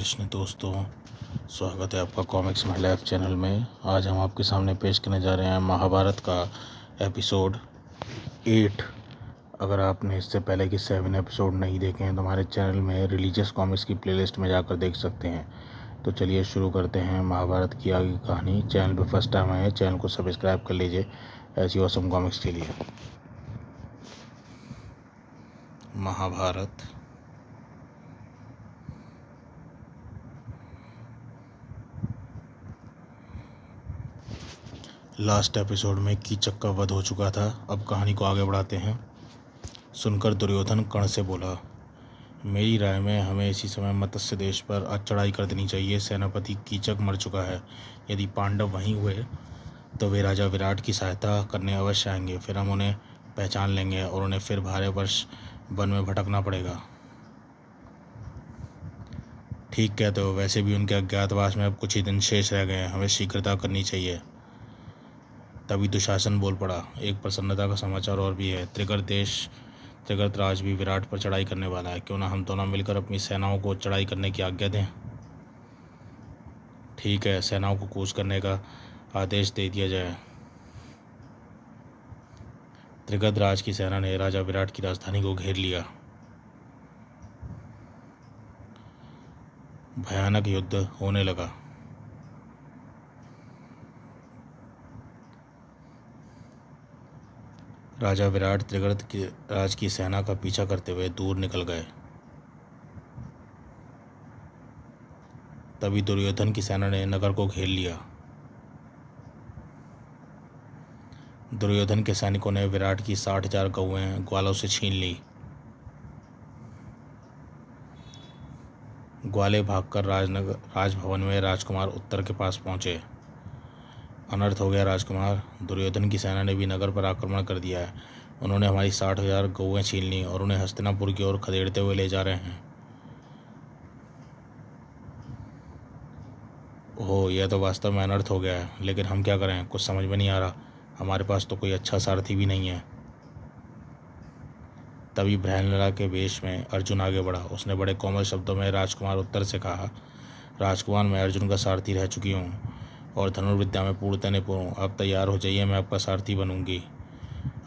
कृष्ण दोस्तों स्वागत है आपका कॉमिक्स माई लाइफ चैनल में आज हम आपके सामने पेश करने जा रहे हैं महाभारत का एपिसोड एट अगर आपने इससे पहले के सेवन एपिसोड नहीं देखे हैं तो हमारे चैनल में रिलीजियस कॉमिक्स की प्लेलिस्ट में जाकर देख सकते हैं तो चलिए शुरू करते हैं महाभारत की आगे कहानी चैनल पर फर्स्ट टाइम आए चैनल को सब्सक्राइब कर लीजिए ऐसी औसम कॉमिक्स के लिए महाभारत लास्ट एपिसोड में कीचक का वध हो चुका था अब कहानी को आगे बढ़ाते हैं सुनकर दुर्योधन कर्ण से बोला मेरी राय में हमें इसी समय मत्स्य देश पर आज चढ़ाई कर देनी चाहिए सेनापति कीचक मर चुका है यदि पांडव वहीं हुए तो वे राजा विराट की सहायता करने अवश्य आएंगे फिर हम उन्हें पहचान लेंगे और उन्हें फिर भारे वर्ष वन में भटकना पड़ेगा ठीक कहते हो वैसे भी उनके अज्ञातवास में अब कुछ ही दिन शेष रह गए हैं हमें शीघ्रता करनी चाहिए तभी दुशासन तो बोल पड़ा एक प्रसन्नता का समाचार और भी है त्रिगर देश त्रिगर्त राज भी विराट पर चढ़ाई करने वाला है क्यों ना हम दोनों मिलकर अपनी सेनाओं को चढ़ाई करने की आज्ञा दें ठीक है सेनाओं को कूच करने का आदेश दे दिया जाए त्रिगत राज की सेना ने राजा विराट की राजधानी को घेर लिया भयानक युद्ध होने लगा राजा विराट त्रिगर्त के राज की सेना का पीछा करते हुए दूर निकल गए तभी दुर्योधन की सेना ने नगर को घेर लिया दुर्योधन के सैनिकों ने विराट की साठ हजार गौएं ग्वालों से छीन ली ग्वाले भागकर राजनगर राजभवन में राजकुमार उत्तर के पास पहुंचे अनर्थ हो गया राजकुमार दुर्योधन की सेना ने भी नगर पर आक्रमण कर दिया है उन्होंने हमारी साठ हजार गौएँ छीन ली और उन्हें हस्तिनापुर की ओर खदेड़ते हुए ले जा रहे हैं ओह यह तो वास्तव में अनर्थ हो गया है लेकिन हम क्या करें कुछ समझ में नहीं आ रहा हमारे पास तो कोई अच्छा सारथी भी नहीं है तभी ब्रहणलला के वेश में अर्जुन आगे बढ़ा उसने बड़े कोमल शब्दों में राजकुमार उत्तर से कहा राजकुमार मैं अर्जुन का सारथी रह चुकी हूँ और धनुर्विद्या में पूर्णतः निपुण हूँ आप तैयार हो जाइए मैं आपका सारथी बनूंगी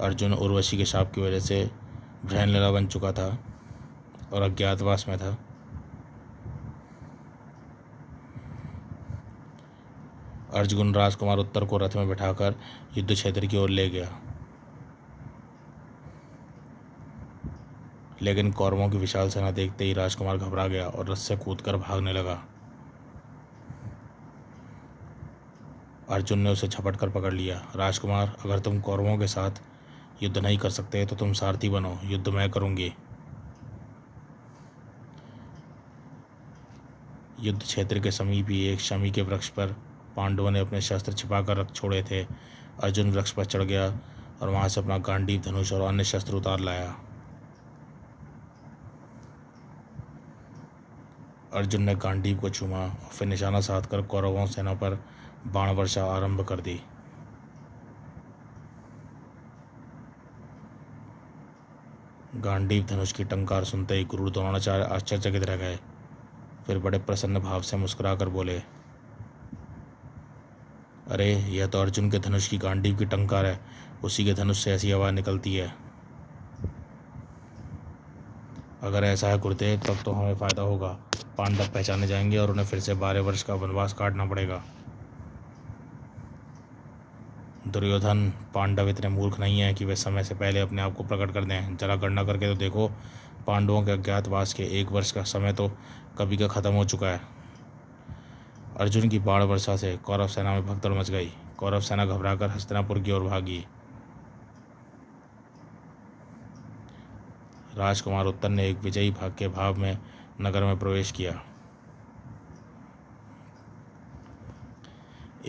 अर्जुन उर्वशी के शाप की वजह से ब्रहण लीला बन चुका था और अज्ञातवास में था अर्जुन राजकुमार उत्तर को रथ में बैठाकर युद्ध क्षेत्र की ओर ले गया लेकिन कौरवों की विशाल सेना देखते ही राजकुमार घबरा गया और रथ से कूद भागने लगा अर्जुन ने उसे झपट कर पकड़ लिया राजकुमार अगर तुम कौरवों के साथ युद्ध नहीं कर सकते तो तुम सारथी बनो युद्ध मैं करूँगी युद्ध क्षेत्र के समीप ही एक शमी के वृक्ष पर पांडवों ने अपने शस्त्र छिपा कर रख छोड़े थे अर्जुन वृक्ष पर चढ़ गया और वहाँ से अपना गांडीव धनुष और अन्य शस्त्र उतार लाया अर्जुन ने गांडीव को चूमा और फिर निशाना साधकर कौरवों सेना पर बाण वर्षा आरंभ कर दी गांडीव धनुष की टंकार सुनते ही गुरु द्रोणाचार्य आश्चर्यचकित रह गए फिर बड़े प्रसन्न भाव से मुस्कुराकर बोले अरे यह तो अर्जुन के धनुष की गांडीव की टंकार है उसी के धनुष से ऐसी आवाज़ निकलती है अगर ऐसा है कुर्ते तब तो हमें फ़ायदा होगा पांडव पहचाने जाएंगे और उन्हें फिर से बारह वर्ष का वनवास काटना पड़ेगा दुर्योधन पांडव इतने मूर्ख नहीं हैं कि वे समय से पहले अपने आप को प्रकट कर दें जरा गणना करके तो देखो पांडवों के अज्ञातवास के एक वर्ष का समय तो कभी का ख़त्म हो चुका है अर्जुन की बाढ़ वर्षा से कौरव सेना में भगदड़ मच गई कौरव सेना घबराकर हस्तिनापुर की ओर भागी राजकुमार उत्तर ने एक विजयी भाग के भाव में नगर में प्रवेश किया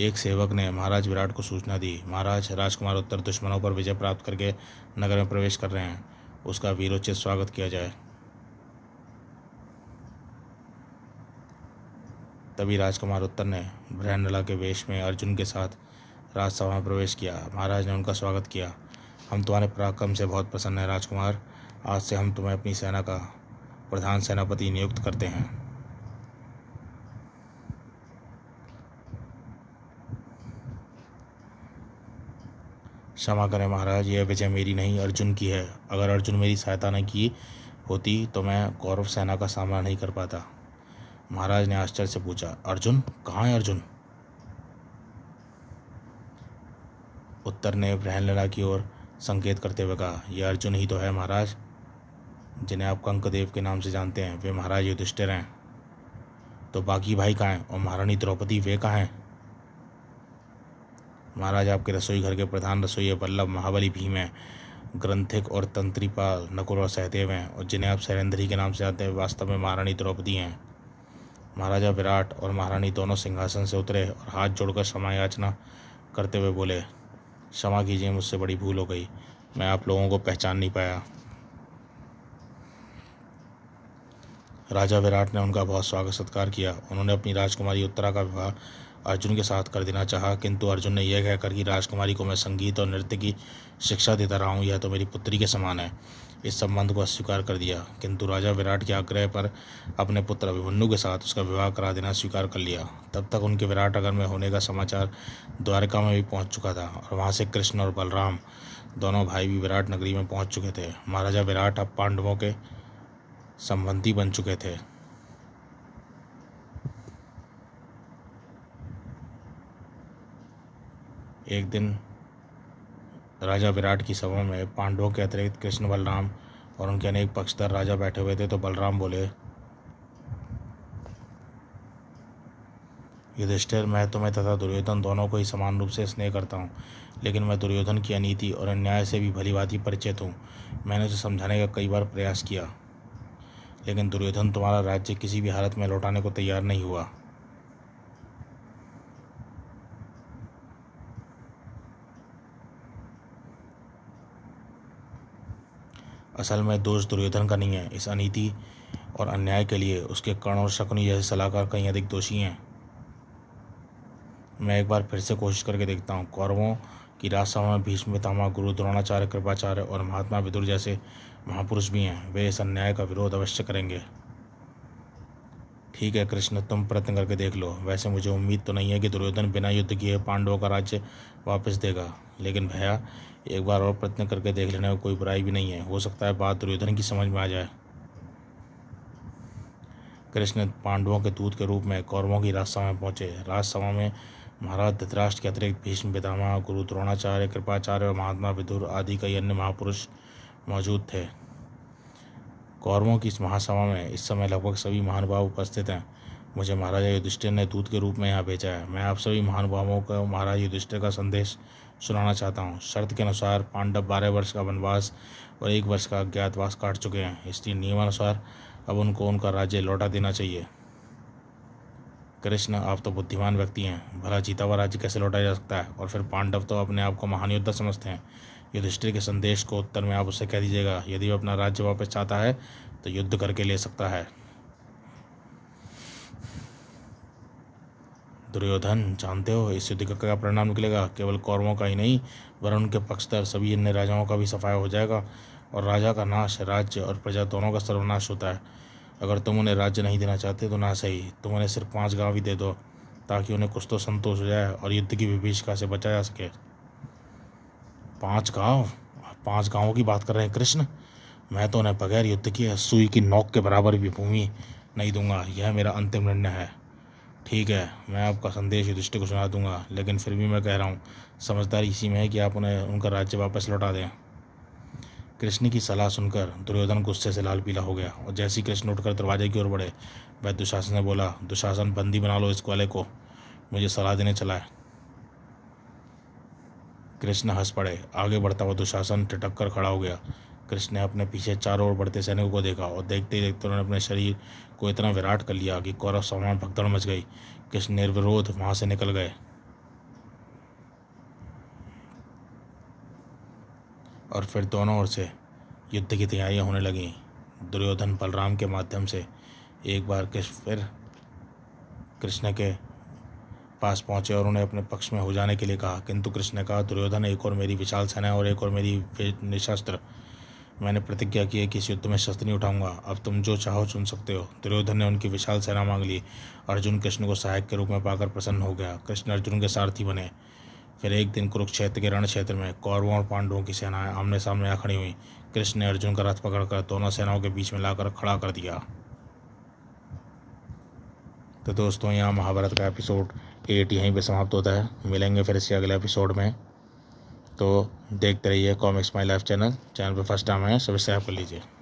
एक सेवक ने महाराज विराट को सूचना दी महाराज राजकुमार उत्तर दुश्मनों पर विजय प्राप्त करके नगर में प्रवेश कर रहे हैं उसका वीरोचित स्वागत किया जाए तभी राजकुमार उत्तर ने ब्रहला के वेश में अर्जुन के साथ राजसभा में प्रवेश किया महाराज ने उनका स्वागत किया हम तुम्हारे पराक्रम से बहुत प्रसन्न हैं राजकुमार आज से हम तुम्हें अपनी सेना का प्रधान सेनापति नियुक्त करते हैं क्षमा करें महाराज यह विजय मेरी नहीं अर्जुन की है अगर अर्जुन मेरी सहायता न की होती तो मैं कौरव सेना का सामना नहीं कर पाता महाराज ने आश्चर्य से पूछा अर्जुन कहाँ है अर्जुन उत्तर ने लड़ा की ओर संकेत करते हुए कहा यह अर्जुन ही तो है महाराज जिन्हें आप कंकदेव के नाम से जानते हैं वे महाराज युधिष्ठिर हैं तो बाकी भाई कहाँ हैं और महारानी द्रौपदी वे कहाँ हैं महाराज आपके रसोई घर के प्रधान रसोई वल्लभ महाबली भीम हैं ग्रंथिक और तंत्रीपाल नकुल और सहदेव हैं और जिन्हें आप सैरेंद्री के नाम से आते हैं वास्तव में महारानी द्रौपदी हैं महाराजा विराट और महारानी दोनों सिंहासन से उतरे और हाथ जोड़कर क्षमा याचना करते हुए बोले क्षमा कीजिए मुझसे बड़ी भूल हो गई मैं आप लोगों को पहचान नहीं पाया राजा विराट ने उनका बहुत स्वागत सत्कार किया उन्होंने अपनी राजकुमारी उत्तरा का विवाह अर्जुन के साथ कर देना चाहा किंतु अर्जुन ने यह कहकर कि राजकुमारी को मैं संगीत और नृत्य की शिक्षा देता रहा हूँ यह तो मेरी पुत्री के समान है इस संबंध को अस्वीकार कर दिया किंतु राजा विराट के आग्रह पर अपने पुत्र अभिमन्यु के साथ उसका विवाह करा देना स्वीकार कर लिया तब तक उनके विराट नगर में होने का समाचार द्वारका में भी पहुंच चुका था और वहां से कृष्ण और बलराम दोनों भाई भी विराट नगरी में पहुंच चुके थे महाराजा विराट अब पांडवों के संबंधी बन चुके थे एक दिन राजा विराट की सभा में पांडवों के अतिरिक्त कृष्ण बलराम और उनके अनेक पक्षधर राजा बैठे हुए थे तो बलराम बोले युधिष्ठिर मैं तुम्हें तथा दुर्योधन दोनों को ही समान रूप से स्नेह करता हूँ लेकिन मैं दुर्योधन की अनीति और अन्याय से भी भली भांति परिचित हूँ मैंने उसे समझाने का कई बार प्रयास किया लेकिन दुर्योधन तुम्हारा राज्य किसी भी हालत में लौटाने को तैयार नहीं हुआ असल में दोष दुर्योधन का नहीं है इस अनीति और अन्याय के लिए उसके कर्ण और शकुन जैसे सलाहकार कहीं अधिक दोषी हैं मैं एक बार फिर से कोशिश करके देखता हूँ कौरवों की राजसभा में भीष्म गुरु द्रोणाचार्य कृपाचार्य और महात्मा विदुर जैसे महापुरुष भी हैं वे इस अन्याय का विरोध अवश्य करेंगे ठीक है कृष्ण तुम प्रयत्न करके देख लो वैसे मुझे उम्मीद तो नहीं है कि दुर्योधन बिना युद्ध किए पांडवों का राज्य वापस देगा लेकिन भैया एक बार और प्रयत्न करके देख लेने में कोई बुराई भी नहीं है हो सकता है बात दुर्योधन की समझ में आ जाए कृष्ण पांडवों के दूत के रूप में कौरवों की राजसभा में पहुंचे राजसभा में महाराज धृतराष्ट्र के अतिरिक्त भीष्म पितामह गुरु द्रोणाचार्य कृपाचार्य और महात्मा विदुर आदि कई अन्य महापुरुष मौजूद थे कौरवों की इस महासभा में इस समय लगभग सभी महानुभाव उपस्थित हैं मुझे महाराजा युधिष्ठिर ने दूत के रूप में यहाँ भेजा है मैं आप सभी महानुभावों को महाराज युधिष्ठिर का संदेश सुनाना चाहता हूँ शर्त के अनुसार पांडव बारह वर्ष का वनवास और एक वर्ष का अज्ञातवास काट चुके हैं इसलिए नियमानुसार अब उनको उनका राज्य लौटा देना चाहिए कृष्ण आप तो बुद्धिमान व्यक्ति हैं भला जीता हुआ राज्य कैसे लौटा जा सकता है और फिर पांडव तो अपने आप को महान योद्धा समझते हैं युधिष्ठिर के संदेश को उत्तर में आप उसे कह दीजिएगा यदि वह अपना राज्य वापस चाहता है तो युद्ध करके ले सकता है दुर्योधन जानते हो इस युद्ध का परिणाम निकलेगा केवल कौरवों का ही नहीं के पक्ष पक्षधर सभी अन्य राजाओं का भी सफाया हो जाएगा और राजा का नाश राज्य और प्रजा दोनों का सर्वनाश होता है अगर तुम उन्हें राज्य नहीं देना चाहते तो ना सही तुम उन्हें सिर्फ पाँच गाँव ही दे दो ताकि उन्हें कुछ तो संतोष हो जाए और युद्ध की विभीषिका से बचा जा सके पांच गांव पांच गांवों की बात कर रहे हैं कृष्ण मैं तो उन्हें बगैर युद्ध किए सुई की नोक के बराबर भी भूमि नहीं दूंगा यह मेरा अंतिम निर्णय है ठीक है मैं आपका संदेश युधिष्ठिर को सुना दूंगा लेकिन फिर भी मैं कह रहा हूँ समझदारी इसी में है कि आप उन्हें उनका राज्य वापस लौटा दें कृष्ण की सलाह सुनकर दुर्योधन गुस्से से लाल पीला हो गया और जैसे ही कृष्ण उठकर दरवाजे की ओर बढ़े वह दुशासन ने बोला दुशासन बंदी बना लो इस वाले को मुझे सलाह देने चला है कृष्ण हंस पड़े आगे बढ़ता हुआ दुशासन टटक कर खड़ा हो गया कृष्ण ने अपने पीछे चारों ओर बढ़ते सैनिकों को देखा और देखते ही देखते उन्होंने अपने शरीर को इतना विराट कर लिया कि कौरव समान भगदड़ मच गई कृष्ण निर्विरोध वहाँ से निकल गए और फिर दोनों ओर से युद्ध की तैयारियां होने लगीं दुर्योधन बलराम के माध्यम से एक बार किस फिर कृष्ण के पास पहुंचे और उन्हें अपने पक्ष में हो जाने के लिए कहा किंतु कृष्ण ने कहा दुर्योधन एक और मेरी विशाल सेना और एक और मेरी निशस्त्र मैंने प्रतिज्ञा की है कि इस युद्ध में शस्त्र नहीं उठाऊंगा अब तुम जो चाहो चुन सकते हो दुर्योधन ने उनकी विशाल सेना मांग ली अर्जुन कृष्ण को सहायक के रूप में पाकर प्रसन्न हो गया कृष्ण अर्जुन के सारथी बने फिर एक दिन कुरुक्षेत्र के रण क्षेत्र में कौरवों और पांडवों की सेनाएं आमने सामने आ खड़ी हुई कृष्ण ने अर्जुन का रथ पकड़कर दोनों सेनाओं के बीच में लाकर खड़ा कर दिया तो दोस्तों यहाँ महाभारत का एपिसोड एट यहीं पे समाप्त होता है मिलेंगे फिर इसके अगले एपिसोड में तो देखते रहिए comics my life channel channel पर फर्स्ट टाइम है सब्सक्राइब कर लीजिए